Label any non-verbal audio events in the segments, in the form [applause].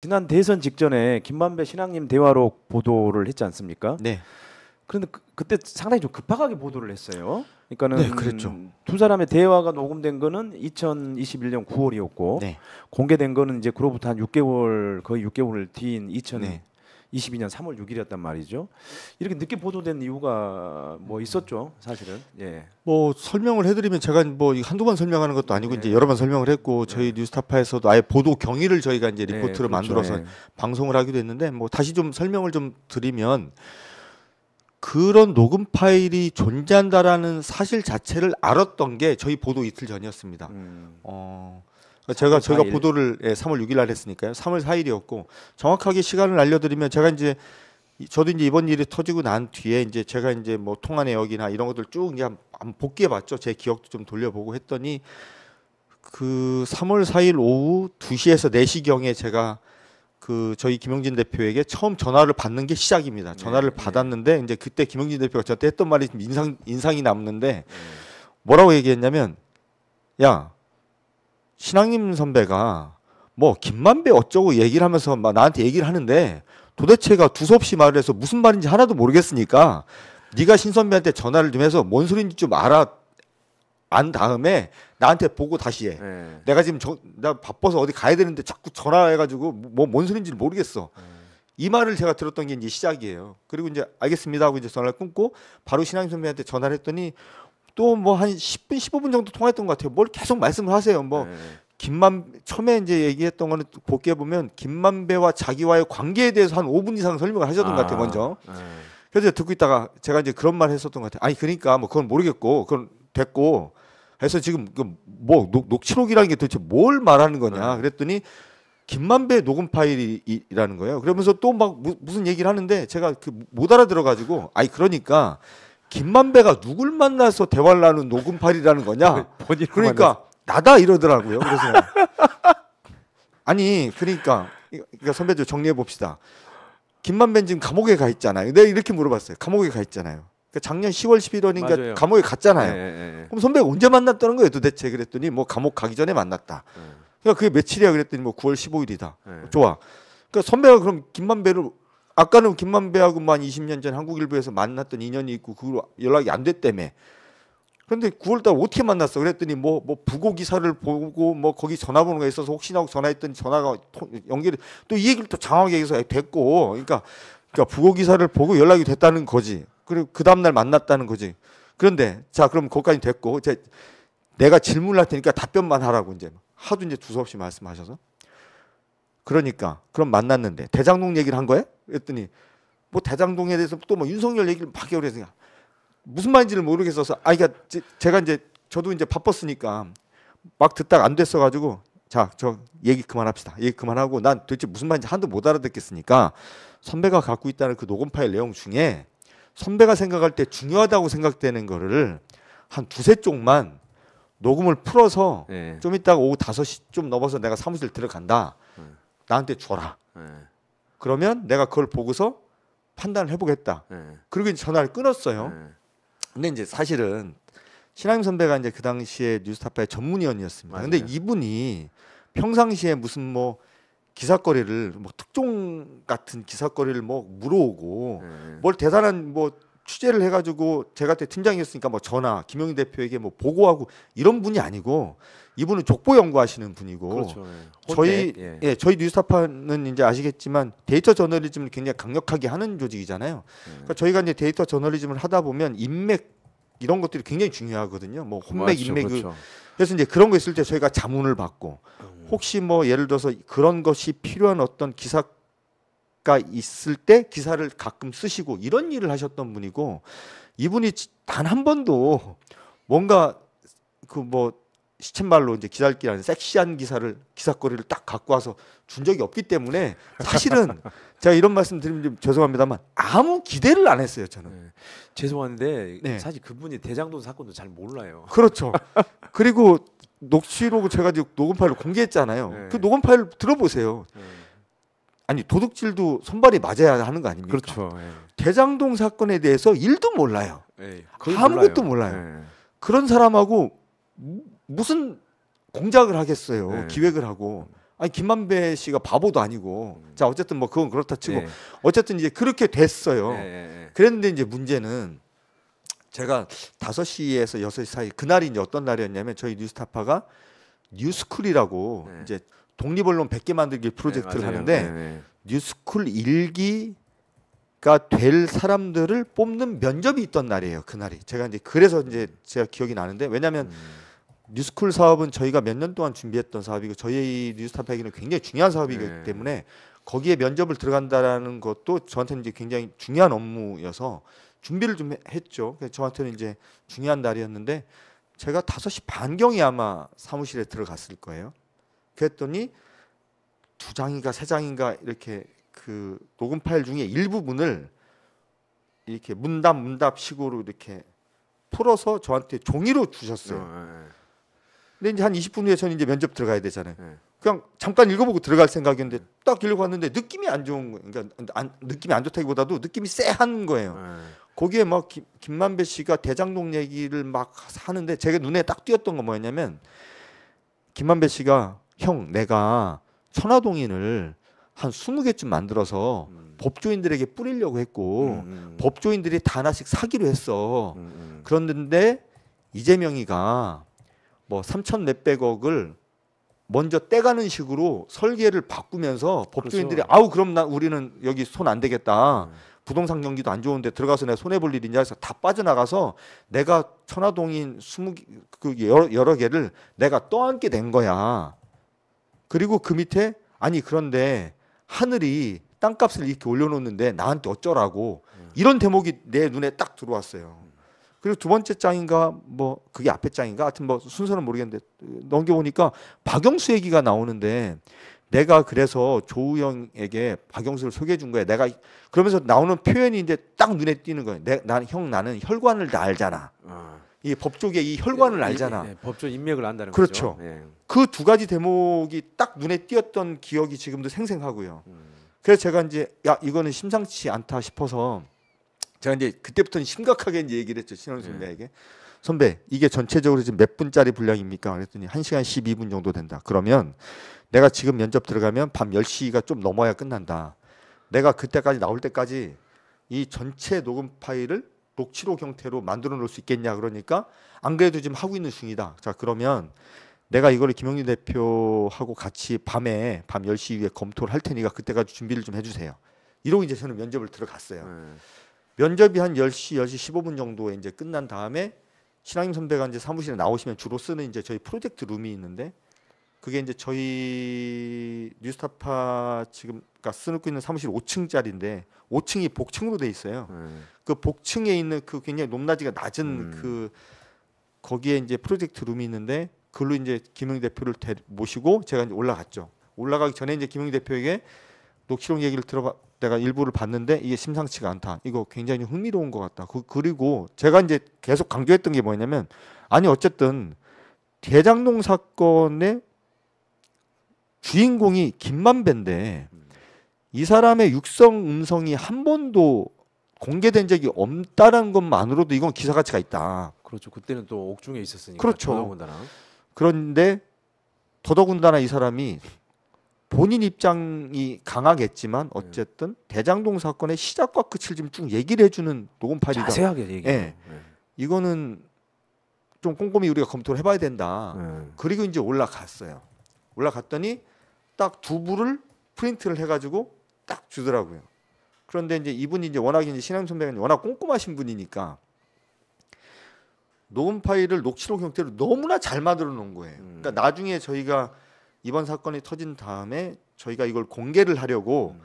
지난 대선 직전에 김만배 신앙님 대화록 보도를 했지 않습니까? 네. 그런데 그, 때 상당히 좀 급하게 보도를 했어요. 그러니까는 네, 그랬죠. 두 사람의 대화가 녹음된 거는 2021년 9월이었고 네. 공개된 거는 이제 그로부터 한 6개월 거의 6개월 뒤인 2000. 네. 22년 3월 6일이었단 말이죠. 이렇게 늦게 보도된 이유가 뭐 음. 있었죠, 사실은. 예. 뭐 설명을 해드리면 제가 뭐 한두 번 설명하는 것도 아니고 네. 이제 여러 번 설명을 했고 저희 네. 뉴스타파에서도 아예 보도 경위를 저희가 이제 네, 리포트로 네, 그렇죠. 만들어서 네. 방송을 하기도 했는데 뭐 다시 좀 설명을 좀 드리면 그런 녹음 파일이 존재한다라는 사실 자체를 알았던 게 저희 보도 이틀 전이었습니다. 음. 어. 어, 제가 저가 보도를 예, 3월 6일 날 했으니까요. 3월 4일이었고 정확하게 시간을 알려드리면 제가 이제 저도 이제 이번 일이 터지고 난 뒤에 이제 제가 이제 뭐 통화 내역이나 이런 것들 쭉 이제 한번 복귀해 봤죠. 제 기억도 좀 돌려보고 했더니 그 3월 4일 오후 2시에서 4시 경에 제가 그 저희 김용진 대표에게 처음 전화를 받는 게 시작입니다. 네, 전화를 네, 받았는데 네. 이제 그때 김용진 대표가 저한테 했던 말이 인상 인상이 남는데 네. 뭐라고 얘기했냐면 야 신앙님 선배가 뭐 김만배 어쩌고 얘기를 하면서 막 나한테 얘기를 하는데 도대체가 두서없이 말을 해서 무슨 말인지 하나도 모르겠으니까 네가 신선배한테 전화를 좀 해서 뭔소린지좀 알아 안 다음에 나한테 보고 다시 해. 네. 내가 지금 저, 나 바빠서 어디 가야 되는데 자꾸 전화해가지고 뭐 뭔소린인지 모르겠어. 네. 이 말을 제가 들었던 게 이제 시작이에요. 그리고 이제 알겠습니다 하고 이제 전화를 끊고 바로 신앙 선배한테 전화를 했더니 또뭐한 10분 15분 정도 통화했던 것 같아요. 뭘 계속 말씀을 하세요. 뭐 네. 김만 처음에 이제 얘기했던 거는 복귀해 보면 김만배와 자기와의 관계에 대해서 한 5분 이상 설명을 하셨던 아, 것 같아요. 아, 먼저. 네. 그래서 듣고 있다가 제가 이제 그런 말 했었던 것 같아요. 아니 그러니까 뭐 그건 모르겠고 그건 됐고 해서 지금 그 뭐 녹, 취록이라는게 도대체 뭘 말하는 거냐 네. 그랬더니 김만배 녹음 파일이라는 거예요. 그러면서 또 막 무슨 얘기를 하는데 제가 그 못 알아들어 가지고 아니 그러니까 김만배가 누굴 만나서 대화를 나는 녹음파이라는 일 거냐? 아, 그러니까 나다 이러더라고요. 그래서 [laughs] 아니 그러니까, 그러니까 선배들 정리해 봅시다. 김만배는 지금 감옥에 가 있잖아요. 내가 이렇게 물어봤어요. 감옥에 가 있잖아요. 그러니까 작년 10월 11월인가 맞아요. 감옥에 갔잖아요. 예, 예, 예. 그럼 선배가 언제 만났다는 거예요 도대체 그랬더니 뭐 감옥 가기 전에 만났다. 예. 그러니까 그게 며칠이야 그랬더니 뭐 9월 15일이다. 예. 좋아. 그러니까 선배가 그럼 김만배를 아까는 김만배하고만 20년 전 한국일보에서 만났던 인연이 있고 그 후로 연락이 안 됐다며. 그런데 9월달 어떻게 만났어? 그랬더니 뭐뭐 뭐 부고 기사를 보고 뭐 거기 전화번호가 있어서 혹시나 하고 전화했던 전화가 연결이 또 이 얘기를 또 장하게 해서 됐고 그러니까 그러니까 부고 기사를 보고 연락이 됐다는 거지. 그리고 그 다음날 만났다는 거지. 그런데 자 그럼 거기까지 됐고 이제 내가 질문을 할 테니까 답변만 하라고 이제 하도 이제 두서없이 말씀하셔서 그러니까 그럼 만났는데 대장동 얘기를 한 거예요? 그랬더니 뭐 대장동에 대해서 또 뭐 윤석열 얘기를 막 해오래 생각 무슨 말인지를 모르겠어서 아 그러니까 제, 가 이제 저도 이제 바빴으니까 막 듣다가 안 됐어 가지고 자 저 얘기 그만합시다 얘기 그만하고 난 도대체 무슨 말인지 한도 못 알아듣겠으니까 선배가 갖고 있다는 그 녹음 파일 내용 중에 선배가 생각할 때 중요하다고 생각되는 거를 한 두세 쪽만 녹음을 풀어서 네. 좀 이따가 오후 다섯 시 좀 넘어서 내가 사무실 들어간다. 네. 나한테 줘라. 예. 그러면 내가 그걸 보고서 판단을 해보겠다. 예. 그리고 이제 전화를 끊었어요. 예. 근데 이제 사실은 신하임 선배가 이제 그 당시에 뉴스타파의 전문위원이었습니다. 맞아요. 근데 이분이 평상시에 무슨 뭐 기사거리를 뭐 특종 같은 기사거리를 뭐 물어오고 네. 뭘 대단한 뭐 취재를 해가지고 제가 그때 팀장이었으니까 뭐 전화 김영희 대표에게 뭐 보고하고 이런 분이 아니고 이분은 족보 연구하시는 분이고 그렇죠. 예. 저희 예. 예. 저희 뉴스타파는 이제 아시겠지만 데이터 저널리즘을 굉장히 강력하게 하는 조직이잖아요. 예. 그러니까 저희가 이제 데이터 저널리즘을 하다 보면 인맥 이런 것들이 굉장히 중요하거든요. 뭐 혼맥 인맥 그렇죠. 그래서 이제 그런 거 있을 때 저희가 자문을 받고 음. 혹시 뭐 예를 들어서 그런 것이 필요한 어떤 기사 가 있을 때 기사를 가끔 쓰시고 이런 일을 하셨던 분이고 이분이 단 한 번도 뭔가 그 뭐 시쳇말로 이제 기사읽기라는 섹시한 기사를 기사거리를 딱 갖고 와서 준 적이 없기 때문에 사실은 [laughs] 제가 이런 말씀 드리면 좀 죄송합니다만 아무 기대를 안 했어요 저는 네, 죄송한데 네. 사실 그분이 대장동 사건도 잘 몰라요 그렇죠 [laughs] 그리고 녹취록을 제가 지금 녹음 파일을 공개했잖아요 네. 그 녹음 파일 들어보세요 네. 아니 도둑질도 손발이 맞아야 하는 거 아닙니까? 그렇죠. 예. 대장동 사건에 대해서 일도 몰라요. 예, 아무것도 몰라요. 몰라요. 예. 그런 사람하고 무슨 공작을 하겠어요. 예. 기획을 하고. 아니 김만배 씨가 바보도 아니고. 음. 자, 어쨌든 뭐 그건 그렇다 치고 예. 어쨌든 이제 그렇게 됐어요. 예, 그랬는데 이제 문제는 제가 5시에서 6시 사이 그날이 이제 어떤 날이었냐면 저희 뉴스타파가 뉴스쿨이라고 이제 독립언론 100개 만들기 프로젝트를 네, 하는데 네네. 네. 뉴스쿨 일기 가될 사람들을 뽑는 면접이 있던 날이에요. 그날이. 제가 이제 그래서 이제 제가 기억이 나는데 왜냐면 하 음. 뉴스쿨 사업은 저희가 몇 년 동안 준비했던 사업이고 저희 뉴스타파에게는 굉장히 중요한 사업이기 네. 때문에 거기에 면접을 들어간다라는 것도 저한테는 이제 굉장히 중요한 업무여서 준비를 좀 했죠. 저한테는 이제 중요한 날이었는데 제가 다섯 시 반경에 아마 사무실에 들어갔을 거예요. 그랬더니 두 장인가 세 장인가 이렇게 그 녹음 파일 중에 일부분을 이렇게 문답 문답식으로 이렇게 풀어서 저한테 종이로 주셨어요. 네, 네. 근데 이제 한 20분 후에 저는 이제 면접 들어가야 되잖아요. 네. 그냥 잠깐 읽어보고 들어갈 생각이었는데 딱 읽어봤는데 느낌이 안 좋은 거예요. 그러니까 안, 느낌이 안 좋다기보다도 느낌이 쎄한 거예요. 거기에 막 김, 김만배 씨가 대장동 얘기를 막 하는데 제가 눈에 딱 띄었던 건 뭐였냐면 김만배 씨가 형 내가 천화동인을 한 스무 개쯤 만들어서 음. 법조인들에게 뿌리려고 했고 음. 음, 음. 법조인들이 다 하나씩 사기로 했어. 음. 음. 그런데 이재명이가 뭐 3천 몇백억을 먼저 떼가는 식으로 설계를 바꾸면서 법조인들이 그렇죠. 아우 그럼 나 우리는 여기 손 안 되겠다. 부동산 경기도 안 좋은데 들어가서 내가 손해 볼 일이냐 해서 다 빠져나가서 내가 천화동인 20그 여러, 여러 개를 내가 떠안게 된 거야. 그리고 그 밑에 아니 그런데 하늘이 땅값을 이렇게 올려놓는데 나한테 어쩌라고 음. 이런 대목이 내 눈에 딱 들어왔어요. 음. 그리고 두 번째 짱인가뭐 그게 앞에 짱인가 하여튼 뭐 순서는 모르겠는데 어, 넘겨보니까 박영수 얘기가 나오는데 내가 그래서 조우영에게 박영수를 소개해 준 거야. 내가 그러면서 나오는 표현이 이제 딱 눈에 띄는 거예요. 내, 난, 형 나는 혈관을 다 알잖아. 어. 이 법조계 이 혈관을 예, 예, 알잖아. 예, 예, 법조 인맥을 안다는 그렇죠. 거죠. 그렇죠. 예. 그두 가지 대목이 딱 눈에 띄었던 기억이 지금도 생생하고요. 음. 그래서 제가 이제 야 이거는 심상치 않다 싶어서 제가 이제 그때부터는 심각하게 이제 얘기를 했죠 신원 선배에게 선배 이게 전체적으로 지금 몇 분짜리 분량입니까? 그랬더니 1시간 12분 정도 된다. 그러면 내가 지금 면접 들어가면 밤 10시가 좀 넘어야 끝난다. 내가 그때까지 나올 때까지 이 전체 녹음 파일을 녹취로형태로 만들어 놓을 수 있겠냐 그러니까 안 그래도 지금 하고 있는 중이다. 자 그러면 내가 이거를 김영준 대표하고 같이 밤에 밤 10시 이후에 검토를 할 테니까 그때까지 준비를 좀 해주세요. 이러고 이제 저는 면접을 들어갔어요. 네. 면접이 한 10시, 10시 15분 정도에 이제 끝난 다음에 신앙님 선배가 이제 사무실에 나오시면 주로 쓰는 이제 저희 프로젝트 룸이 있는데 그게 이제 저희 뉴스타파 지금 그러니까 쓰고 있는 사무실 5층짜리인데 5층이 복층으로 돼 있어요. 음. 그 복층에 있는 그 굉장히 높낮이가 낮은 음. 그 거기에 이제 프로젝트 룸이 있는데 그걸로 이제 김영희 대표를 데, 모시고 제가 이제 올라갔죠. 올라가기 전에 이제 김영희 대표에게 녹취록 얘기를 들어봐 내가 일부를 봤는데 이게 심상치가 않다. 이거 굉장히 흥미로운 것 같다. 그, 그리고 제가 이제 계속 강조했던 게 뭐냐면 아니 어쨌든 대장동 사건의 주인공이 김만배인데 이 사람의 육성 음성이 한 번도 공개된 적이 없다는 것만으로도 이건 기사 가치가 있다. 그렇죠. 그때는 또 옥중에 있었으니까. 그렇죠. 더더군다나. 그런데 더더군다나 이 사람이 본인 입장이 강하겠지만 네. 어쨌든 네. 대장동 사건의 시작과 끝을 지금 쭉 얘기를 해주는 녹음 파일이다. 자세하게 얘기. 예. 네. 네. 이거는 좀 꼼꼼히 우리가 검토를 해봐야 된다. 네. 그리고 이제 올라갔어요. 올라갔더니 딱 두부를 프린트를 해가지고 딱 주더라고요. 그런데 이제 이분이 이제 워낙 이제 신앙 선배가 워낙 꼼꼼하신 분이니까 녹음 파일을 녹취록 형태로 너무나 잘 만들어 놓은 거예요. 음. 그러니까 나중에 저희가 이번 사건이 터진 다음에 저희가 이걸 공개를 하려고 음.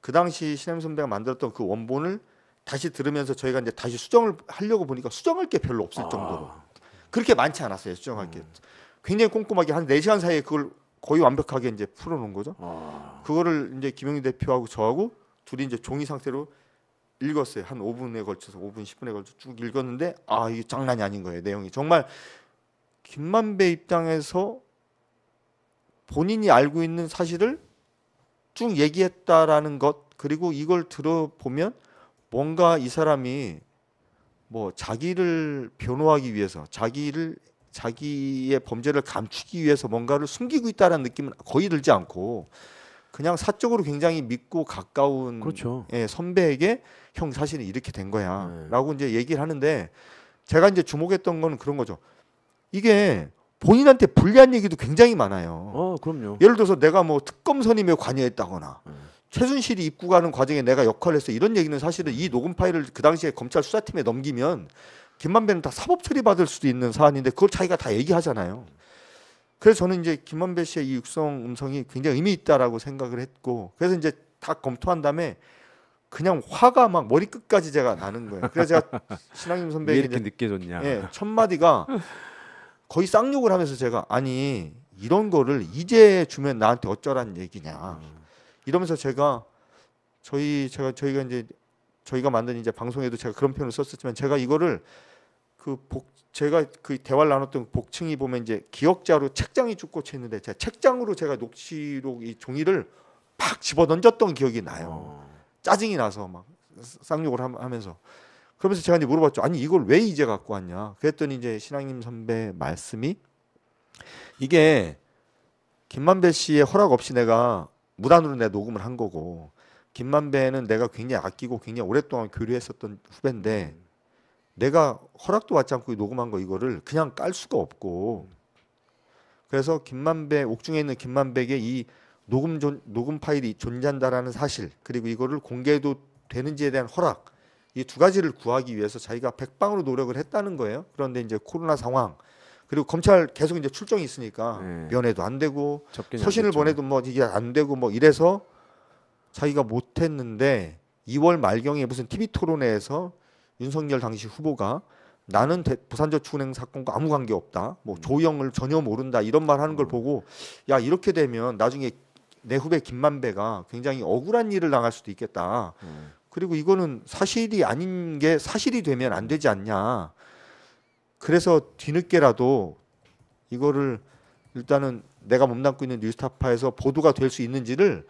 그 당시 신임 선배가 만들었던 그 원본을 다시 들으면서 저희가 이제 다시 수정을 하려고 보니까 수정할 게 별로 없을 아. 정도로 그렇게 많지 않았어요. 수정할 게 음. 굉장히 꼼꼼하게 한 4시간 사이에 그걸 거의 완벽하게 이제 풀어놓은 거죠. 아. 그거를 이제 김영희 대표하고 저하고 둘이 이제 종이 상태로 읽었어요. 한 5분에 걸쳐서 5분 10분에 걸쳐 쭉 읽었는데 아 이게 장난이 아닌 거예요. 내용이 정말 김만배 입장에서 본인이 알고 있는 사실을 쭉 얘기했다라는 것 그리고 이걸 들어보면 뭔가 이 사람이 뭐 자기를 변호하기 위해서 자기를 자기의 범죄를 감추기 위해서 뭔가를 숨기고 있다는 느낌은 거의 들지 않고 그냥 사적으로 굉장히 믿고 가까운 그렇죠. 예, 선배에게 형 사실은 이렇게 된 거야라고 네. 이제 얘기를 하는데 제가 이제 주목했던 건 그런 거죠. 이게 본인한테 불리한 얘기도 굉장히 많아요. 어, 그럼요. 예를 들어서 내가 뭐 특검 선임에 관여했다거나 네. 최순실이 입국하는 과정에 내가 역할을 했어 이런 얘기는 사실은 이 녹음 파일을 그 당시에 검찰 수사팀에 넘기면 김만배는 다 사법 처리받을 수도 있는 사안인데 그걸 자기가 다 얘기하잖아요. 그래서 저는 이제 김만배 씨의 이 육성 음성이 굉장히 의미 있다라고 생각을 했고 그래서 이제 다 검토한 다음에 그냥 화가 막 머리 끝까지 제가 나는 거예요. 그래서 제가 [laughs] 신앙님 선배에게 이렇게 느껴졌냐? 예, 첫 마디가 거의 쌍욕을 하면서 제가 아니 이런 거를 이제 주면 나한테 어쩌란 얘기냐 음. 이러면서 제가 저희 제가 저희가 이제 저희가 만든 이제 방송에도 제가 그런 표현을 썼었지만 제가 이거를 그 복 제가 그 대화를 나눴던 그 복층이 보면 이제 기억자로 책장이 쭉 꽂혀 있는데 제가 책장으로 제가 녹취록 이 종이를 팍 집어 던졌던 기억이 나요. 어. 짜증이 나서 막 쌍욕을 하면서 그러면서 제가 이제 물어봤죠. 아니 이걸 왜 이제 갖고 왔냐? 그랬더니 이제 신앙님 선배 말씀이 이게 김만배 씨의 허락 없이 내가 무단으로 내 녹음을 한 거고 김만배는 내가 굉장히 아끼고 굉장히 오랫동안 교류했었던 후배인데 내가 허락도 받지 않고 녹음한 거 이거를 그냥 깔 수가 없고 그래서 김만배 옥중에 있는 김만배에게이 녹음 존, 녹음 파일이 존재한다라는 사실 그리고 이거를 공개도 되는지에 대한 허락 이 두 가지를 구하기 위해서 자기가 백방으로 노력을 했다는 거예요. 그런데 이제 코로나 상황 그리고 검찰 계속 이제 출정이 있으니까 네. 면회도 안 되고 서신을 보내도 뭐 이게 안 되고 뭐 이래서 자기가 못했는데 2월 말경에 무슨 TV 토론회에서 윤석열 당시 후보가 나는 대, 부산저축은행 사건과 아무 관계 없다. 뭐 음. 조형을 전혀 모른다. 이런 말 하는 걸 음. 보고 야 이렇게 되면 나중에 내 후배 김만배가 굉장히 억울한 일을 당할 수도 있겠다. 음. 그리고 이거는 사실이 아닌 게 사실이 되면 안 되지 않냐. 그래서 뒤늦게라도 이거를 일단은 내가 몸담고 있는 뉴스타파에서 보도가 될 수 있는지를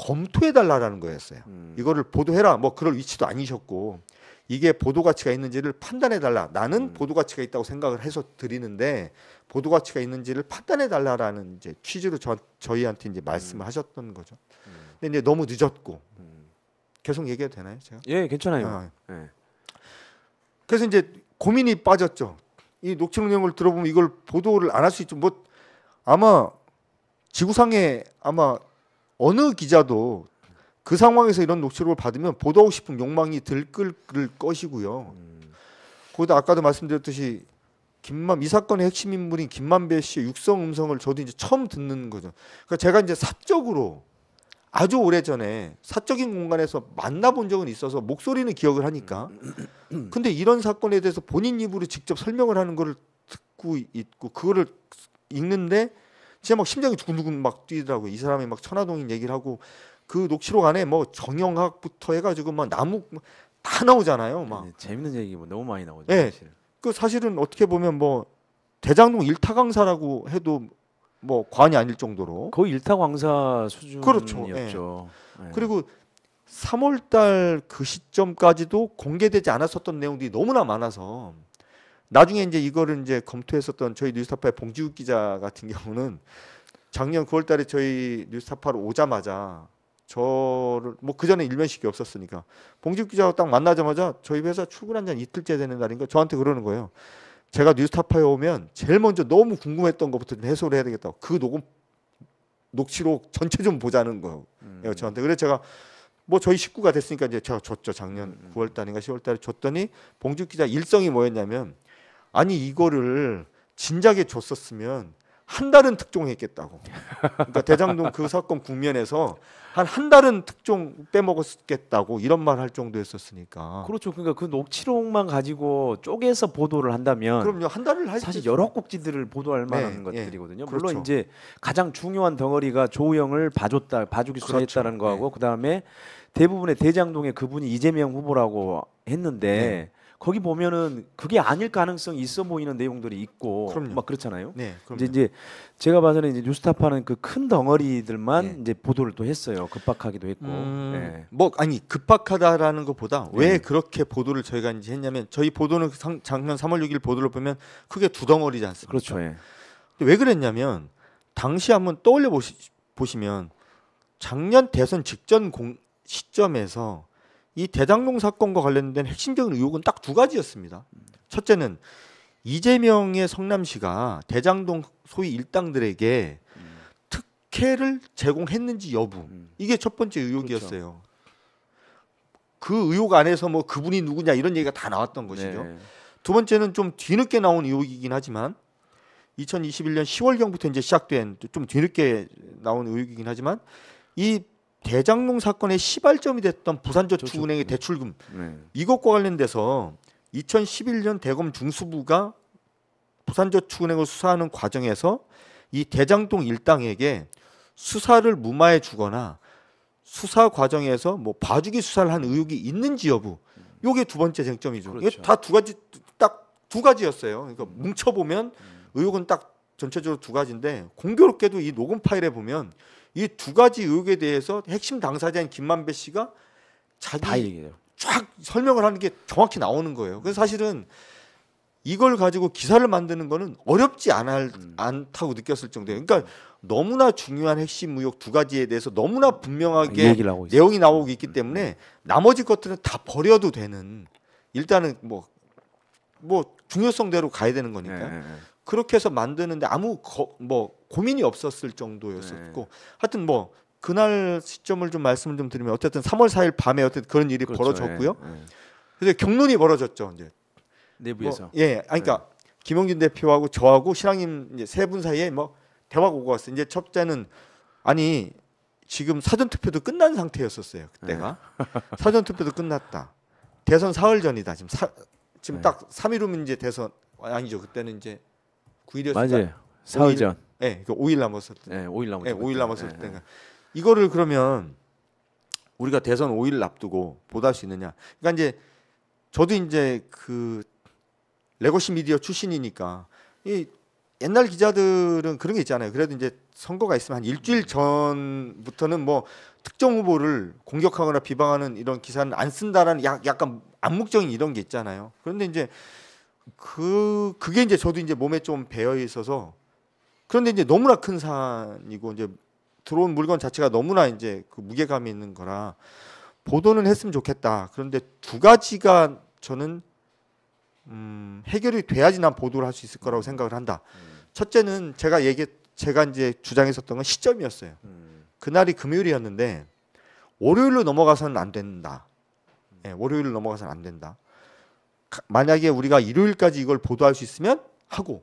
검토해 달라라는 거였어요. 음. 이거를 보도해라. 뭐 그럴 위치도 아니셨고 이게 보도 가치가 있는지를 판단해 달라. 나는 음. 보도 가치가 있다고 생각을 해서 드리는데 보도 가치가 있는지를 판단해 달라라는 이제 취지로 저, 저희한테 이제 말씀을 음. 하셨던 거죠. 음. 근데 이제 너무 늦었고 음. 계속 얘기해도 되나요, 제가? 예, 괜찮아요. 아. 네. 그래서 이제 고민이 빠졌죠. 이 녹취록 내용을 들어보면 이걸 보도를 안 할 수 있죠. 뭐 아마 지구상에 아마 어느 기자도 그 상황에서 이런 녹취록을 받으면 보도하고 싶은 욕망이 들끓을 것이고요. 음. 거기 아까도 말씀드렸듯이 김만 이 사건의 핵심 인물인 김만배 씨의 육성 음성을 저도 이제 처음 듣는 거죠. 그러니까 제가 이제 사적으로 아주 오래 전에 사적인 공간에서 만나본 적은 있어서 목소리는 기억을 하니까. 음. 근데 이런 사건에 대해서 본인 입으로 직접 설명을 하는 거 듣고 있고 그거를 읽는데 진짜 막 심장이 두근두근 막 뛰더라고요. 이 사람이 막 천화동인 얘기를 하고 그 녹취록 안에 뭐 정형학부터 해가지고 막 나무 다 나오잖아요. 막 네, 재밌는 얘기 뭐 너무 많이 나오죠. 네. 사실. 그 사실은 어떻게 보면 뭐 대장동 일타강사라고 해도 뭐 과언이 아닐 정도로 거의 일타강사 수준이었죠. 그렇죠. 네. 네. 그리고 3월달 그 시점까지도 공개되지 않았었던 내용들이 너무나 많아서 나중에 이제 이거를 이제 검토했었던 저희 뉴스타파의 봉지욱 기자 같은 경우는 작년 9월달에 저희 뉴스타파로 오자마자 저를 뭐그 전에 일면식이 없었으니까 봉지욱 기자와 딱 만나자마자 저희 회사 출근한 지한 이틀째 되는 날인가 저한테 그러는 거예요. 제가 뉴스타파에 오면 제일 먼저 너무 궁금했던 것부터 좀 해소를 해야 되겠다그 녹음 녹취록 전체 좀 보자는 거예요. 음. 예, 저한테 그래서 제가 뭐 저희 식구가 됐으니까 이제 제가 줬죠 작년 9월 음. 달인가 10월 달에 줬더니 봉주 기자 일성이 뭐였냐면 아니 이거를 진작에 줬었으면 한 달은 특종했겠다고. 그러니까 대장동 그 사건 국면에서 한 한 달은 특종 빼먹었겠다고 이런 말 할 정도였었으니까. 그렇죠. 그러니까 그 녹취록만 가지고 쪼개서 보도를 한다면 그럼요. 한 달을 사실 여러 꼭지들을 보도할 만한 네, 네. 것들이거든요. 네. 물론 그렇죠. 이제 가장 중요한 덩어리가 조우영을 봐줬다, 봐주기 그렇죠. 수사했다는 그렇죠. 거하고 네. 그다음에 대부분의 대장동에 그분이 이재명 후보라고 했는데 네. 거기 보면은 그게 아닐 가능성이 있어 보이는 내용들이 있고 그럼요. 막 그렇잖아요. 네, 그럼요. 이제 제가 봐서는 이제 뉴스타파는 그 큰 덩어리들만 네. 이제 보도를 또 했어요. 급박하기도 했고. 음... 네. 뭐 아니 급박하다라는 것보다 네. 왜 그렇게 보도를 저희가 이제 했냐면 저희 보도는 그 상, 작년 3월 6일 보도를 보면 크게 두 덩어리지 않습니까? 그렇죠. 예. 왜 그랬냐면 당시 한번 떠올려 보시, 보시면 작년 대선 직전 공, 시점에서 이 대장동 사건과 관련된 핵심적인 의혹은 딱 두 가지였습니다. 첫째는 이재명의 성남시가 대장동 소위 일당들에게 음. 특혜를 제공했는지 여부 음. 이게 첫 번째 의혹이었어요. 그렇죠. 그 의혹 안에서 뭐 그분이 누구냐 이런 얘기가 다 나왔던 것이죠. 네. 두 번째는 좀 뒤늦게 나온 의혹이긴 하지만 2021년 10월경부터 이제 시작된 좀 뒤늦게 나온 의혹이긴 하지만 이 대장농 사건의 시발점이 됐던 아, 부산저축은행의 대출금 네. 이것과 관련돼서 2011년 대검 중수부가 부산저축은행을 수사하는 과정에서 이 대장동 일당에게 수사를 무마해 주거나 수사 과정에서 뭐 봐주기 수사를 한 의혹이 있는지 여부 요게 두 번째 쟁점이죠. 그렇죠. 다 두 가지 딱 두 가지였어요. 그러니까 음. 뭉쳐 보면 음. 의혹은 딱 전체적으로 두 가지인데 공교롭게도 이 녹음 파일에 보면 이두 가지 의혹에 대해서 핵심 당사자인 김만배 씨가 자기 쫙 설명을 하는 게 정확히 나오는 거예요. 그 사실은 이걸 가지고 기사를 만드는 거는 어렵지 않을, 음. 않다고 느꼈을 정도예요. 그러니까 너무나 중요한 핵심 의혹 두 가지에 대해서 너무나 분명하게 내용이 나오고 있기 음. 때문에 나머지 것들은 다 버려도 되는 일단은 뭐뭐 뭐 중요성대로 가야 되는 거니까. 네. 네, 네. 그렇게 해서 만드는데 아무 거, 뭐 고민이 없었을 정도였었고 네. 하여튼 뭐 그날 시점을 좀 말씀을 좀 드리면 어쨌든 3월 4일 밤에 어쨌든 그런 일이 그렇죠. 벌어졌고요. 예, 그래서 예. 경론이 벌어졌죠. 이제 내부에서. 뭐, 예. 그러니까 예. 네. 김용균 대표하고 저하고 신랑님 세 분 사이에 뭐 대화가 오고 갔어요. 이제 첫째는 아니 지금 사전 투표도 끝난 상태였었어요. 그때가. 네. [laughs] 사전 투표도 끝났다. 대선 사흘 전이다. 지금 사, 지금 네. 딱 3일 후면 이제 대선 아니죠. 그때는 이제 9일이었을 맞아요. 사흘 전. 네, 그 5일 남았을 때. 네, 예, 5일 예, 남았을 때. 네, 5일 남았을 때. 네. 이거를 그러면 우리가 대선 5일 앞두고 보도할 수 있느냐? 그러니까 이제 저도 이제 그 레거시 미디어 출신이니까 이 옛날 기자들은 그런 게 있잖아요. 그래도 이제 선거가 있으면 한 일주일 전부터는 뭐 특정 후보를 공격하거나 비방하는 이런 기사는 안 쓴다라는 약, 약간 암묵적인 이런 게 있잖아요. 그런데 이제 그 그게 이제 저도 이제 몸에 좀 배어 있어서 그런데 이제 너무나 큰 산이고 이제 들어온 물건 자체가 너무나 이제 그 무게감이 있는 거라 보도는 했으면 좋겠다. 그런데 두 가지가 저는 음, 해결이 돼야지 난 보도를 할 수 있을 거라고 생각을 한다. 음. 첫째는 제가 얘기 제가 이제 주장했었던 건 시점이었어요. 음. 그날이 금요일이었는데 월요일로 넘어가서는 안 된다. 예, 월요일로 넘어가서는 안 된다. 만약에 우리가 일요일까지 이걸 보도할 수 있으면 하고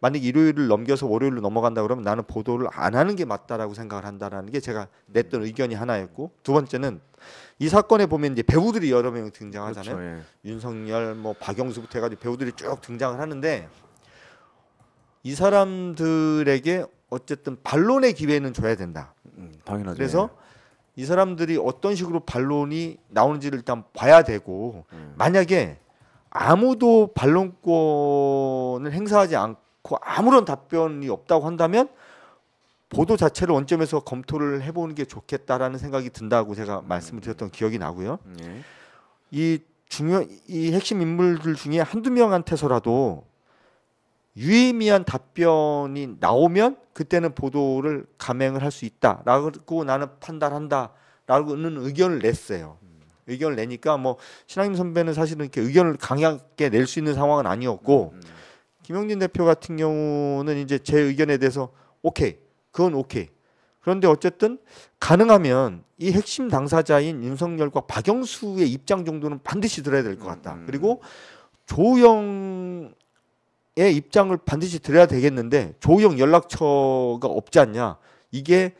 만약 일요일을 넘겨서 월요일로 넘어간다 그러면 나는 보도를 안 하는 게 맞다라고 생각을 한다라는 게 제가 냈던 의견이 하나였고 두 번째는 이 사건에 보면 이제 배우들이 여러 명 등장하잖아요. 그렇죠, 예. 윤석열 뭐 박영수부터 해가지고 배우들이 쭉 등장을 하는데 이 사람들에게 어쨌든 반론의 기회는 줘야 된다. 음, 당연하죠. 그래서 예. 이 사람들이 어떤 식으로 반론이 나오는지를 일단 봐야 되고 음. 만약에 아무도 반론권을 행사하지 않고 아무런 답변이 없다고 한다면 보도 자체를 원점에서 검토를 해보는 게 좋겠다라는 생각이 든다고 제가 말씀을 드렸던 기억이 나고요. 예. 이 중요한 이 핵심 인물들 중에 한두 명한테서라도 유의미한 답변이 나오면 그때는 보도를 감행을 할 수 있다라고 나는 판단한다라고는 의견을 냈어요. 의견을 내니까 뭐신학님 선배는 사실은 이렇게 의견을 강하게 낼 수 있는 상황은 아니었고 음. 음. 김영진 대표 같은 경우는 이제 제 의견에 대해서 오케이 그건 오케이 그런데 어쨌든 가능하면 이 핵심 당사자인 윤석열과 박영수의 입장 정도는 반드시 들어야 될 것 같다. 음. 음. 그리고 조영의 입장을 반드시 들어야 되겠는데 조영 연락처가 없지 않냐 이게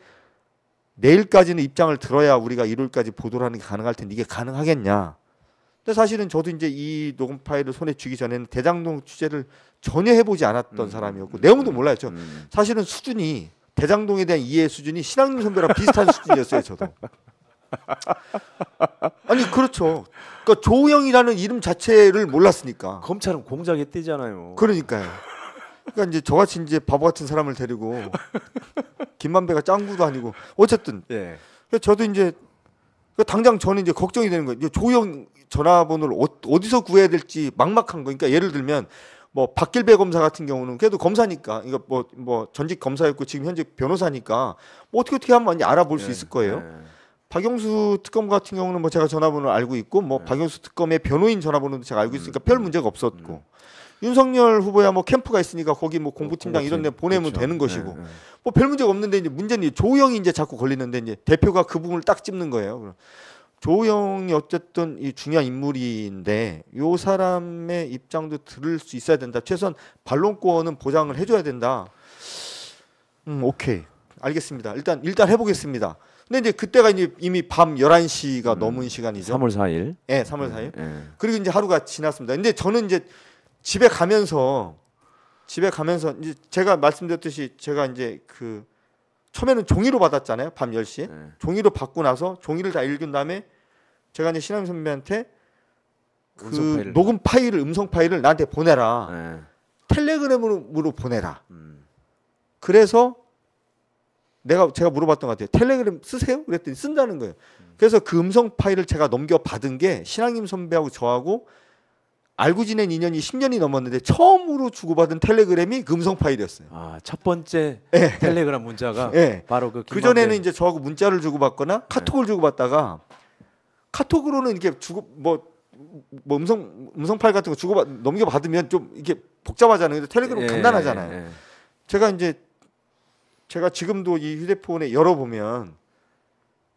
내일까지는 입장을 들어야 우리가 일요일까지 보도를 하는 게 가능할 텐데 이게 가능하겠냐. 근데 사실은 저도 이제 이 녹음 파일을 손에 쥐기 전에는 대장동 취재를 전혀 해보지 않았던 음. 사람이었고 내용도 음, 몰라요. 저 음. 사실은 수준이 대장동에 대한 이해 수준이 신학님 선배랑 비슷한 [laughs] 수준이었어요. 저도. 아니 그렇죠. 그러니까 조우영이라는 이름 자체를 몰랐으니까. 검찰은 공작에 뛰잖아요. 그러니까요. 그러니까 이제 저같이 이제 바보 같은 사람을 데리고 [laughs] 김만배가 짱구도 아니고 어쨌든 예. 그러니까 저도 이제 그러니까 당장 저는 이제 걱정이 되는 거예요. 조형 전화번호를 어, 어디서 구해야 될지 막막한 거니까 그러니까 예를 들면 뭐 박길배 검사 같은 경우는 그래도 검사니까 그러니까 뭐, 뭐 전직 검사였고 지금 현재 변호사니까 뭐 어떻게 어떻게 하면 알아볼 예, 수 있을 거예요. 예. 박영수 특검 같은 경우는 뭐 제가 전화번호를 알고 있고 뭐 예. 박영수 특검의 변호인 전화번호도 제가 알고 있으니까 음, 별 문제가 없었고 음. 음. 윤석열 후보야 뭐 캠프가 있으니까 거기 뭐, 뭐 공부팀장 이런 데 보내면 그렇죠. 되는 것이고 네, 네. 뭐별 문제가 없는데 이제 문제는 조영이 이제 자꾸 걸리는데 이제 대표가 그 부분을 딱 찝는 거예요. 그럼 조영이 어쨌든 이 중요한 인물인데 요 사람의 입장도 들을 수 있어야 된다. 최소한 반론권은 보장을 해줘야 된다. 음 오케이 알겠습니다. 일단 일단 해보겠습니다. 근데 이제 그때가 이제 이미 밤 11시가 음, 넘은 시간이죠. 3월 4일. 예, 네, 3월 4일. 네, 네. 그리고 이제 하루가 지났습니다. 근데 저는 이제 집에 가면서 집에 가면서 이제 제가 말씀드렸듯이 제가 이제 그 처음에는 종이로 받았잖아요. 밤 10시. 네. 종이로 받고 나서 종이를 다 읽은 다음에 제가 이제 신암 선배한테 그 파일을. 녹음 파일을 음성 파일을 나한테 보내라. 네. 텔레그램으로 보내라. 음. 그래서 내가 제가 물어봤던 것 같아요. 텔레그램 쓰세요? 그랬더니 쓴다는 거예요. 음. 그래서 그 음성 파일을 제가 넘겨 받은 게 신앙님 선배하고 저하고 알고 지낸 인연이 10년이 넘었는데 처음으로 주고받은 텔레그램이 금성 파일이었어요. 아첫 번째 네. 텔레그램 문자가 네. 바로 그그 그 전에는 이제 저하고 문자를 주고받거나 네. 카톡을 주고받다가 카톡으로는 이렇게 주고 뭐, 뭐 음성 음성 파일 같은 거 주고 넘겨 받으면 좀 이게 복잡하잖아요. 근데 텔레그램 예, 예, 간단하잖아요. 예, 제가 이제 제가 지금도 이 휴대폰에 열어 보면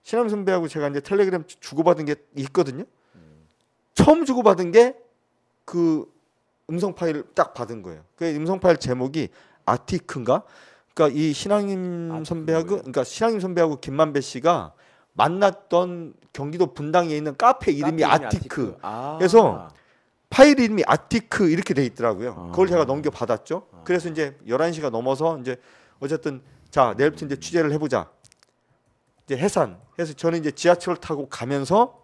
신암 선배하고 제가 이제 텔레그램 주고받은 게 있거든요. 음. 처음 주고받은 게그 음성 파일을 딱 받은 거예요. 그 음성 파일 제목이 아티크인가? 그러니까 이 신앙임 선배하고 그러니까 신앙임 선배하고 김만배 씨가 만났던 경기도 분당에 있는 카페 이름이, 아티크. 아티크. 아. 그래서 파일 이름이 아티크 이렇게 돼 있더라고요. 아. 그걸 제가 넘겨 받았죠. 아. 그래서 이제 11시가 넘어서 이제 어쨌든 자, 내일부터 이제 취재를 해 보자. 이제 해산. 해서 저는 이제 지하철 타고 가면서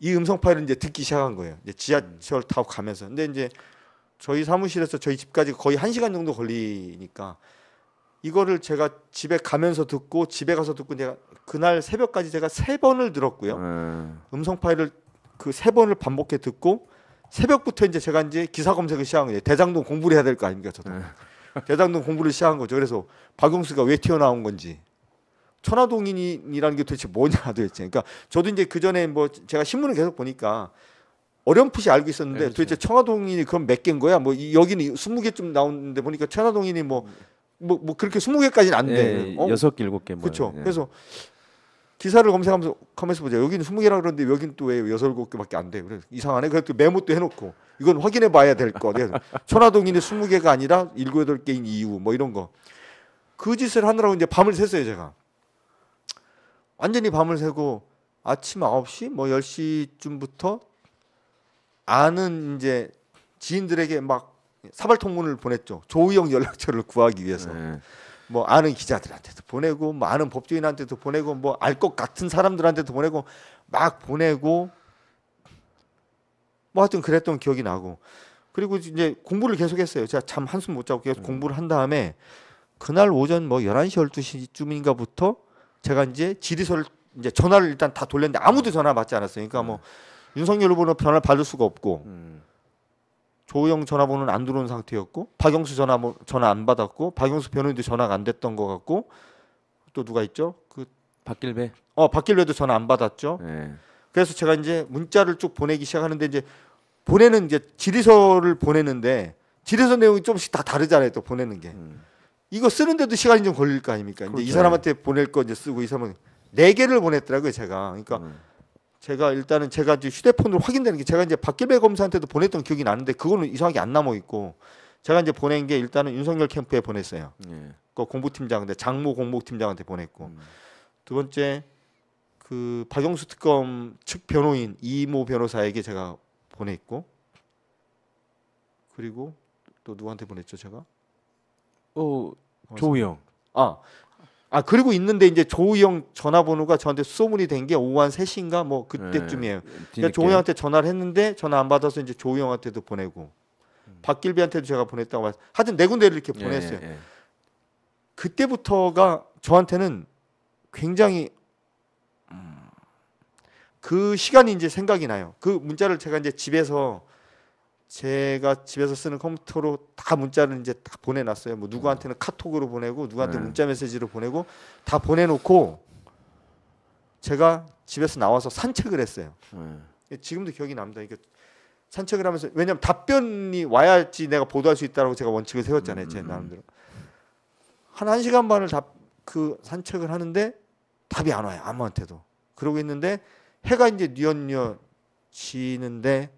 이 음성 파일을 이제 듣기 시작한 거예요. 이제 지하철 타고 가면서. 근데 이제 저희 사무실에서 저희 집까지 거의 한 시간 정도 걸리니까 이거를 제가 집에 가면서 듣고 집에 가서 듣고 내가 그날 새벽까지 제가 세 번을 들었고요. 네. 음성 파일을 그 세 번을 반복해 듣고 새벽부터 이제 제가 이제 기사 검색을 시작한 거예요. 대장동 공부를 해야 될 거 아닙니까 저도. 네. 대장동 공부를 시작한 거죠. 그래서 박용수가 왜 튀어나온 건지 천하동인이라는 게 도대체 뭐냐 [laughs] 도대체. 그러니까 저도 이제 그 전에 뭐 제가 신문을 계속 보니까 어렴풋이 알고 있었는데 그 도대체 그렇죠. 천하동인이 그럼 몇 개인 거야? 뭐 여기는 20개쯤 나오는데 보니까 천하동인이 뭐 뭐, 뭐 그렇게 20개까지는 안 돼. 예, 어? 6개, 7개 뭐. 그렇죠. 예. 그래서 기사를 검색하면서 컴에서 보자. 여기는 20개라 그러는데 여긴 또 왜 6, 7 개밖에 안 돼. 그래 서 이상하네. 그래도 메모도 해 놓고 이건 확인해 봐야 될 거. 천하동인이 20개가 아니라 7, 8개인 이유 뭐 이런 거. 그 짓을 하느라고 이제 밤을 샜어요, 제가. 완전히 밤을 새고 아침 9시 뭐 10시쯤부터 아는 이제 지인들에게 막 사발통문을 보냈죠. 조우영 연락처를 구하기 위해서. 네. 뭐 아는 기자들한테도 보내고 뭐 아는 법조인한테도 보내고 뭐 알 것 같은 사람들한테도 보내고 막 보내고 뭐 하여튼 그랬던 기억이 나고 그리고 이제 공부를 계속했어요. 제가 잠 한숨 못 자고 계속 음. 공부를 한 다음에 그날 오전 뭐 열한 시 열두 시쯤인가부터 제가 이제 지리서를 이제 전화를 일단 다 돌렸는데 아무도 전화 받지 않았으니까 뭐 윤석열 후보는 전화를 받을 수가 없고 음. 조우영 전화번호는 안 들어온 상태였고 박영수 전화 뭐 전화 안 받았고 박영수 변호인도 전화가 안 됐던 것 같고 또 누가 있죠? 그 박길배. 어 박길배도 전화 안 받았죠. 네. 그래서 제가 이제 문자를 쭉 보내기 시작하는데 이제 보내는 이제 지리서를 보내는데 지리서 내용이 조금씩 다 다르잖아요. 또 보내는 게. 음. 이거 쓰는데도 시간이 좀 걸릴 거 아닙니까? 그렇죠. 이제 이 그렇죠. 사람한테 보낼 거 이제 쓰고 이 사람은 네 개를 보냈더라고요 제가. 그러니까 음. 제가 일단은 제가 이제 휴대폰으로 확인되는 게 제가 이제 박길배 검사한테도 보냈던 기억이 나는데 그거는 이상하게 안 남아 있고 제가 이제 보낸 게 일단은 윤석열 캠프에 보냈어요. 예. 그 공보팀장한테 장모 공보팀장한테 보냈고 음. 두 번째 그 박영수 특검 측 변호인 이모 변호사에게 제가 보냈고 그리고 또 누구한테 보냈죠 제가 어 조우 형. 아. 아 그리고 있는데 이제 조우 형 전화번호가 저한테 소문이 된 게 오후 한 3시인가 뭐 그때쯤이에요. 네, 그러니까 조우 형한테 전화를 했는데 전화 안 받아서 이제 조우 형한테도 보내고 음. 박길비한테도 제가 보냈다고 말. 하여튼 네 군데를 이렇게 예, 보냈어요. 예, 예. 그때부터가 저한테는 굉장히 그 시간이 이제 생각이 나요. 그 문자를 제가 이제 집에서 제가 집에서 쓰는 컴퓨터로 다 문자를 이제 다 보내놨어요. 뭐 누구한테는 음. 카톡으로 보내고 누구한테 네. 문자 메시지로 보내고 다 보내놓고 제가 집에서 나와서 산책을 했어요. 네. 지금도 기억이 납니다. 이게 산책을 하면서 왜냐하면 답변이 와야지 내가 보도할 수 있다라고 제가 원칙을 세웠잖아요. 음, 제 나름대로 음, 한한 시간 반을 답그 산책을 하는데 답이 안 와요 아무한테도 그러고 있는데 해가 이제 뉘엿뉘엿 지는데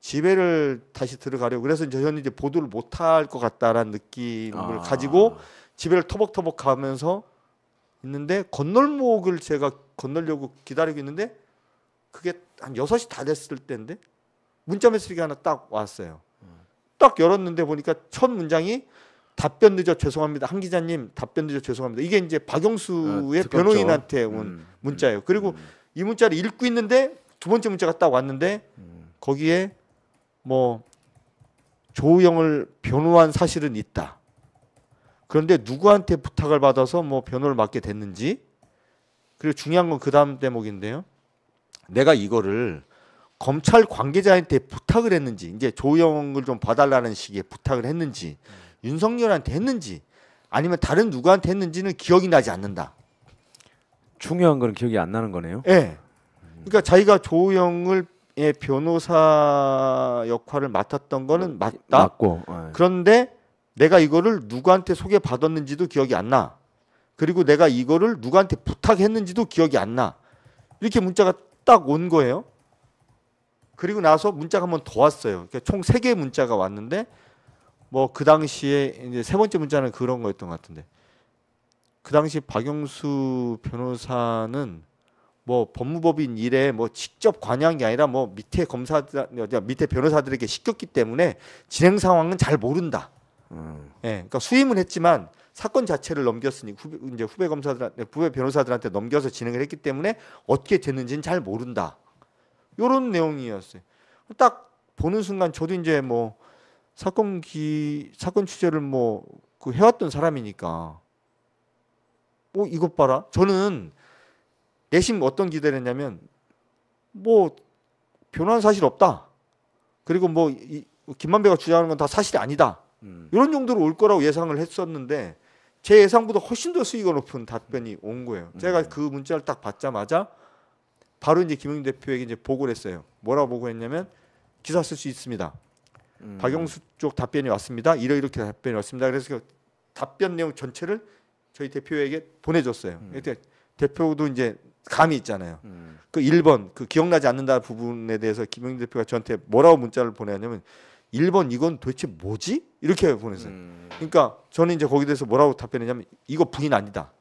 지배를 다시 들어가려고 그래서 저는 이제 보도를 못할 것 같다라는 느낌을 아. 가지고 지배를 터벅터벅 가면서 있는데 건널목을 제가 건널려고 기다리고 있는데 그게 한 6시 다 됐을 때인데 문자 메시지가 하나 딱 왔어요. 딱 열었는데 보니까 첫 문장이 답변 늦어 죄송합니다. 한 기자님 답변 늦어 죄송합니다. 이게 이제 박영수의 아, 변호인한테 온 음, 음, 문자예요. 그리고 음. 이 문자를 읽고 있는데 두 번째 문자가 딱 왔는데 음. 거기에 뭐 조우영을 변호한 사실은 있다. 그런데 누구한테 부탁을 받아서 뭐 변호를 맡게 됐는지 그리고 중요한 건 그 다음 대목인데요. 내가 이거를 검찰 관계자한테 부탁을 했는지 이제 조영을 우좀 봐달라는 식의 부탁을 했는지 음. 윤석열한테 했는지 아니면 다른 누구한테 했는지는 기억이 나지 않는다. 중요한 건 기억이 안 나는 거네요. 예. 네. 그러니까 자기가 조영을 우의 예, 변호사 역할을 맡았던 거는 네, 맞다. 맞고. 네. 그런데 내가 이거를 누구한테 소개받았는지도 기억이 안 나. 그리고 내가 이거를 누구한테 부탁했는지도 기억이 안 나. 이렇게 문자가 딱 온 거예요. 그리고 나서 문자가 한 번 더 왔어요. 그러니까 총세 개의 문자가 왔는데 뭐 그 당시에 이제 세 번째 문자는 그런 거였던 것 같은데. 그 당시 박영수 변호사는 뭐 법무법인 일에 뭐 직접 관여한 게 아니라 뭐 밑에 검사 밑에 변호사들에게 시켰기 때문에 진행 상황은 잘 모른다. 음. 예, 그러니까 수임은 했지만 사건 자체를 넘겼으니 후배, 이제 후배 검사들한테 후배 변호사들한테 넘겨서 진행을 했기 때문에 어떻게 됐는지는 잘 모른다. 요런 내용이었어요. 딱 보는 순간 저도 이제 뭐 사건 기 사건 취재를 뭐그 해왔던 사람이니까 뭐 이것 봐라. 저는 내심 어떤 기대를 했냐면 뭐변화 사실 없다. 그리고 뭐 이, 김만배가 주장하는 건 다 사실이 아니다. 음. 이런 정도로 올 거라고 예상을 했었는데 제 예상보다 훨씬 더 수위가 높은 답변이 온 거예요. 음. 제가 그 문자를 딱 받자마자 바로 이제 김영인 대표에게 이제 보고를 했어요. 뭐라고 보고했냐면 기사 쓸 수 있습니다. 음. 박영수 쪽 답변이 왔습니다. 이러 이렇게 답변이 왔습니다. 그래서 그 답변 내용 전체를 저희 대표에게 보내줬어요. 음. 그러니까 대표도 이제 감이 있잖아요. 음. 그 1번 그 기억나지 않는다 부분에 대해서 김영진 대표가 저한테 뭐라고 문자를 보내냐면 1번 이건 도대체 뭐지? 이렇게 보냈어요. 음. 그러니까 저는 이제 거기 대해서 뭐라고 답변했냐면 이거 부인 아니다.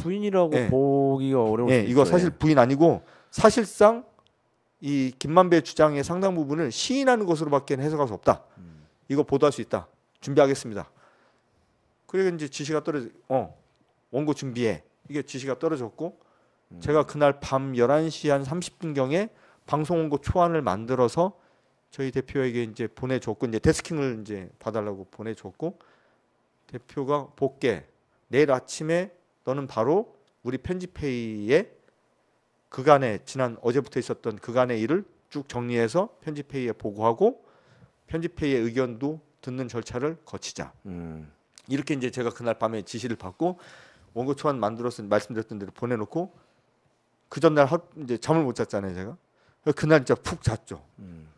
부인이라고 네. 보기가 어려운 네, 예, 이거 사실 부인 아니고 사실상 이 김만배 주장의 상당 부분을 시인하는 것으로밖에 해석할 수 없다. 음. 이거 보도할 수 있다. 준비하겠습니다. 그리고 이제 지시가 떨어져. 어. 원고 준비해. 이게 지시가 떨어졌고 음. 제가 그날 밤 11시 한 30분경에 방송원고 초안을 만들어서 저희 대표에게 이제 보내줬고 이제 데스킹을 이제 봐달라고 보내줬고 대표가 복게 내일 아침에 너는 바로 우리 편집회의에 그간에 지난 어제부터 있었던 그간의 일을 쭉 정리해서 편집회의에 보고하고 편집회의의 의견도 듣는 절차를 거치자. 음. 이렇게 이제 제가 그날 밤에 지시를 받고 원고 초안 만들어서 말씀드렸던 대로 보내놓고 그 전날 하, 이제 잠을 못 잤잖아요 제가 그날 진짜 푹 잤죠 음.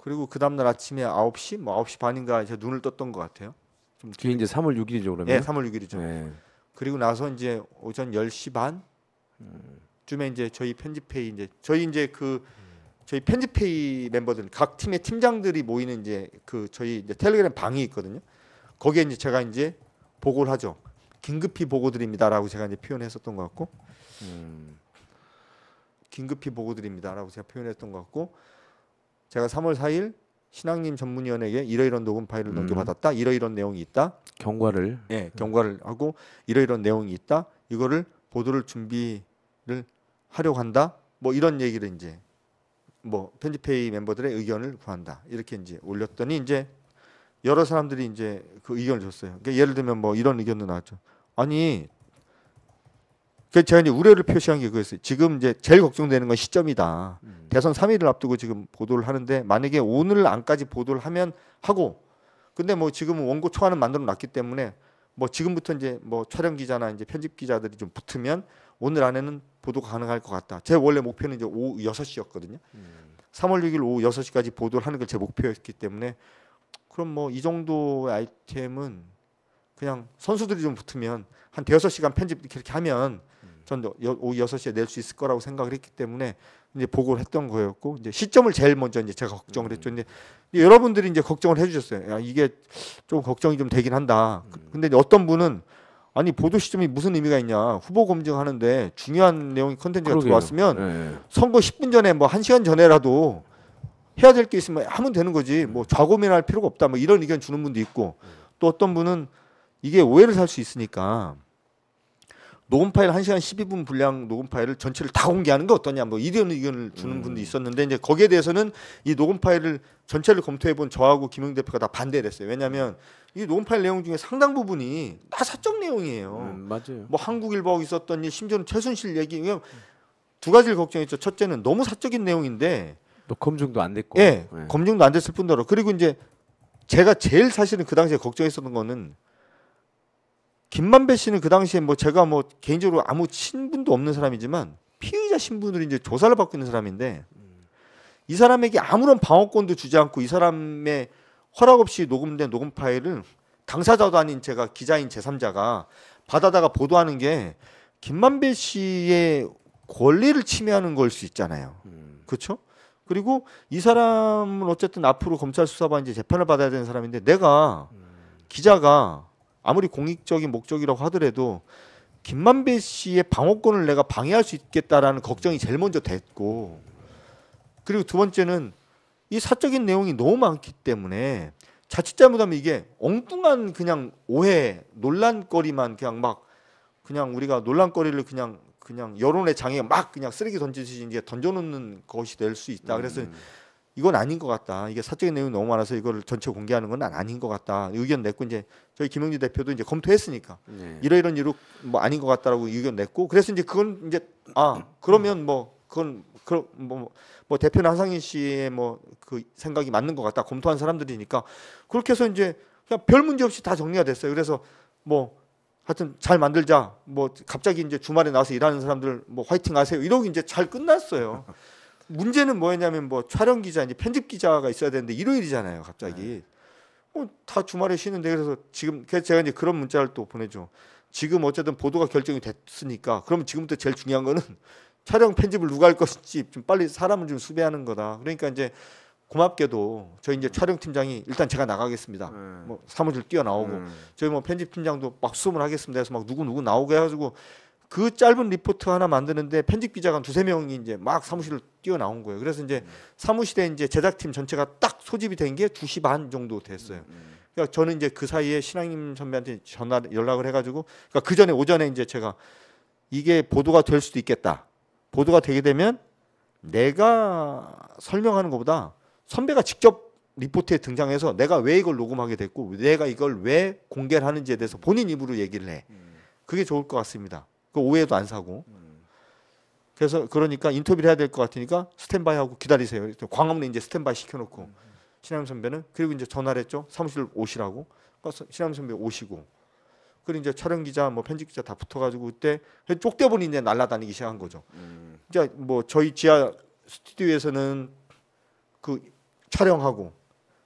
그리고 그 다음날 아침에 9시 뭐 9시 반인가 제가 눈을 떴던 것 같아요 좀 그게 이제 3월 6일이죠 그러면 예 3월 6일이죠 네. 그리고 나서 이제 오전 10시 반 음. 쯤에 이제 저희 편집회의 이제 저희 이제 그 저희 편집회의 멤버들 각 팀의 팀장들이 모이는 이제 그 저희 이제 텔레그램 방이 있거든요 거기에 이제 제가 이제 보고를 하죠 긴급히 보고드립니다라고 제가 이제 표현했었던 것 같고 음. 긴급히 보고드립니다라고 제가 표현했던 것 같고 제가 3월 4일 신학님 전문위원에게 이러이런 녹음 파일을 음. 넘겨받았다 이러이런 내용이 있다 경과를 예 네, 경과를 하고 이러이런 내용이 있다 이거를 보도를 준비를 하려고 한다 뭐 이런 얘기를 이제 뭐 편집회의 멤버들의 의견을 구한다 이렇게 이제 올렸더니 이제 여러 사람들이 이제 그 의견을 줬어요. 그러니까 예를 들면 뭐 이런 의견도 나왔죠. 아니 그 제가 이제 우려를 표시한 게 그거였어요. 지금 이제 제일 걱정되는 건 시점이다. 음. 대선 3일을 앞두고 지금 보도를 하는데 만약에 오늘 안까지 보도를 하면 하고 근데 뭐 지금 원고 초안은 만들어 놨기 때문에 뭐 지금부터 이제 뭐 촬영 기자나 이제 편집 기자들이 좀 붙으면 오늘 안에는 보도 가능할 것 같다. 제 원래 목표는 이제 오후 6시였거든요. 음. 3월 6일 오후 6시까지 보도를 하는 걸 제 목표였기 때문에 그럼 뭐 이 정도의 아이템은 그냥 선수들이 좀 붙으면 한 대여섯 시간 편집 이렇게 하면 음. 전 오후 여섯 시에 낼 수 있을 거라고 생각을 했기 때문에 이제 보고를 했던 거였고 이제 시점을 제일 먼저 이제 제가 걱정을 음. 했죠. 근데 여러분들이 이제 걱정을 해 주셨어요. 야, 이게 좀 걱정이 좀 되긴 한다. 그, 음. 근데 어떤 분은 아니 보도 시점이 무슨 의미가 있냐 후보 검증하는데 중요한 내용이 컨텐츠가 그러게요. 들어왔으면 네. 선거 10분 전에 뭐 1시간 전에라도 해야 될 게 있으면 하면 되는 거지 뭐 좌고민할 필요가 없다 뭐 이런 의견 주는 분도 있고 또 어떤 분은 이게 오해를 살 수 있으니까 녹음 파일 1시간 12분 분량 녹음 파일을 전체를 다 공개하는 게 어떠냐 뭐 이런 의견을 주는 음. 분도 있었는데 이제 거기에 대해서는 이 녹음 파일을 전체를 검토해 본 저하고 김영 대표가 다 반대를 했어요. 왜냐하면 이 녹음 파일 내용 중에 상당 부분이 다 사적 내용이에요. 음, 맞아요. 뭐 한국일보하고 있었던 이 심지어는 최순실 얘기. 그냥 두 가지를 걱정했죠. 첫째는 너무 사적인 내용인데 또 검증도 안 됐고, 예, 네. 검증도 안 됐을 뿐더러 그리고 이제 제가 제일 사실은 그 당시에 걱정했었던 거는 김만배 씨는 그 당시에 뭐 제가 뭐 개인적으로 아무 친분도 없는 사람이지만 피의자 신분으로 이제 조사를 받고 있는 사람인데 이 사람에게 아무런 방어권도 주지 않고 이 사람의 허락 없이 녹음된 녹음 파일을 당사자도 아닌 제가 기자인 제3자가 받아다가 보도하는 게 김만배 씨의 권리를 침해하는 걸 수 있잖아요. 음. 그렇죠? 그리고 이 사람은 어쨌든 앞으로 검찰 수사반 이제 재판을 받아야 되는 사람인데 내가 음. 기자가 아무리 공익적인 목적이라고 하더라도 김만배 씨의 방어권을 내가 방해할 수 있겠다라는 걱정이 제일 먼저 됐고 그리고 두 번째는 이 사적인 내용이 너무 많기 때문에 자칫 잘못하면 이게 엉뚱한 그냥 오해 논란거리만 그냥 막 그냥 우리가 논란거리를 그냥 그냥 여론의 장에 막 그냥 쓰레기 던지듯이 이제 던져놓는 것이 될 수 있다. 그래서 음. 이건 아닌 것 같다. 이게 사적인 내용이 너무 많아서 이걸 전체 공개하는 건 아닌 것 같다. 의견 냈고 이제 저희 김영주 대표도 이제 검토했으니까 네. 이러이런 이유로 뭐 아닌 것 같다라고 의견 냈고 그래서 이제 그건 이제 아 그러면 뭐 그건 그럼 뭐, 뭐 대표는 한상인 씨의 뭐 그 생각이 맞는 것 같다 검토한 사람들이니까 그렇게 해서 이제 그냥 별 문제 없이 다 정리가 됐어요. 그래서 뭐 하여튼 잘 만들자 뭐 갑자기 이제 주말에 나와서 일하는 사람들 뭐 화이팅 하세요 이러고 이제 잘 끝났어요. 문제는 뭐였냐면 뭐 촬영 기자 이제 편집 기자가 있어야 되는데 일요일이잖아요 갑자기 네. 어, 다 주말에 쉬는데 그래서 지금 그래서 제가 이제 그런 문자를 또 보내죠 지금 어쨌든 보도가 결정이 됐으니까 그러면 지금부터 제일 중요한 거는 [laughs] 촬영 편집을 누가 할 것인지 좀 빨리 사람을 좀 수배하는 거다 그러니까 이제 고맙게도 저희 이제 음. 촬영 팀장이 일단 제가 나가겠습니다. 음. 뭐 사무실 뛰어나오고 음. 저희 뭐 편집 팀장도 막 수습을 하겠습니다. 해서 막 누구 누구 나오게 해가지고 그 짧은 리포트 하나 만드는데 편집 기자가 두세 명이 이제 막 사무실을 뛰어나온 거예요. 그래서 이제 음. 사무실에 이제 제작팀 전체가 딱 소집이 된 게두시반 정도 됐어요. 음, 음. 그러니까 저는 이제 그 사이에 신앙님 선배한테 전화 연락을 해가지고 그러니까 그 전에 오전에 이제 제가 이게 보도가 될 수도 있겠다. 보도가 되게 되면 내가 설명하는 것보다 선배가 직접 리포트에 등장해서 내가 왜 이걸 녹음하게 됐고 내가 이걸 왜 공개를 하는지에 대해서 본인 입으로 얘기를 해. 그게 좋을 것 같습니다. 그오해도안 사고. 그래서 그러니까 인터뷰를 해야 될 것 같으니까 스탠바이 하고 기다리세요. 광화문에 이제 스탠바이 시켜놓고 음. 신하영 선배는 그리고 이제 전화를 했죠. 사무실 오시라고. 그러니까 신하영 선배 오시고 그리고 이제 촬영 기자 뭐 편집 기자 다 붙어가지고 그때 쪽대본이 이제 날아다니기 시작한 거죠. 음. 이제 뭐 저희 지하 스튜디오에서는 그 촬영하고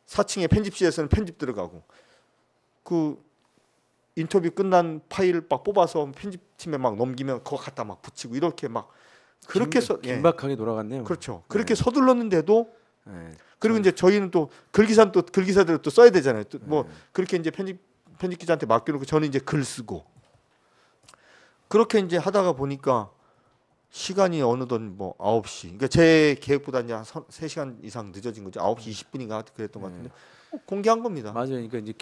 4층에 편집실에서는 편집 들어가고 그 인터뷰 끝난 파일 막 뽑아서 편집팀에 막 넘기면 그거 갖다 막 붙이고 이렇게 막 그렇게 서 예. 긴박하게 예. 돌아갔네요. 그렇죠. 네. 그렇게 네. 서둘렀는데도 네. 그리고 이제 저희는 또 글기사 또 글기사들을 또 써야 되잖아요. 또뭐 네. 그렇게 이제 편집 편집 기자한테 맡겨놓고 저는 이제 글 쓰고 그렇게 이제 하다가 보니까 시간이 어느덧 뭐 9시. 그러니까 제 계획보다 이제 한 3시간 이상 늦어진 거죠. 9시 20분인가 그랬던 것 네. 같은데 공개한 겁니다. 맞아요. 그러니까 이제